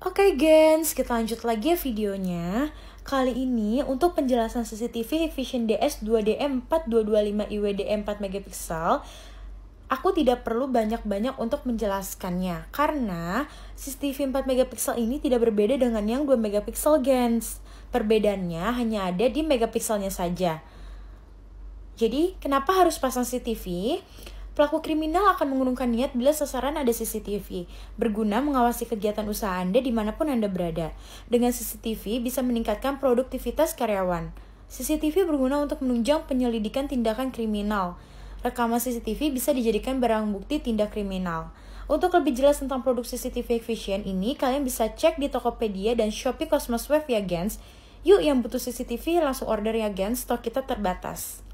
Oke okay, gens, kita lanjut lagi ya videonya. Kali ini untuk penjelasan CCTV Vision DS 2 dm 4225 iwd 4 megapiksel, aku tidak perlu banyak-banyak untuk menjelaskannya karena CCTV 4 megapiksel ini tidak berbeda dengan yang 2 megapiksel gens. Perbedaannya hanya ada di megapikselnya saja. Jadi, kenapa harus pasang CCTV? Pelaku kriminal akan mengurungkan niat bila sasaran ada CCTV, berguna mengawasi kegiatan usaha Anda dimanapun Anda berada. Dengan CCTV bisa meningkatkan produktivitas karyawan. CCTV berguna untuk menunjang penyelidikan tindakan kriminal. Rekaman CCTV bisa dijadikan barang bukti tindak kriminal. Untuk lebih jelas tentang produk CCTV Vision ini, kalian bisa cek di Tokopedia dan Shopee Cosmos Web ya, gens. Yuk yang butuh CCTV langsung order ya, gens. Stok kita terbatas.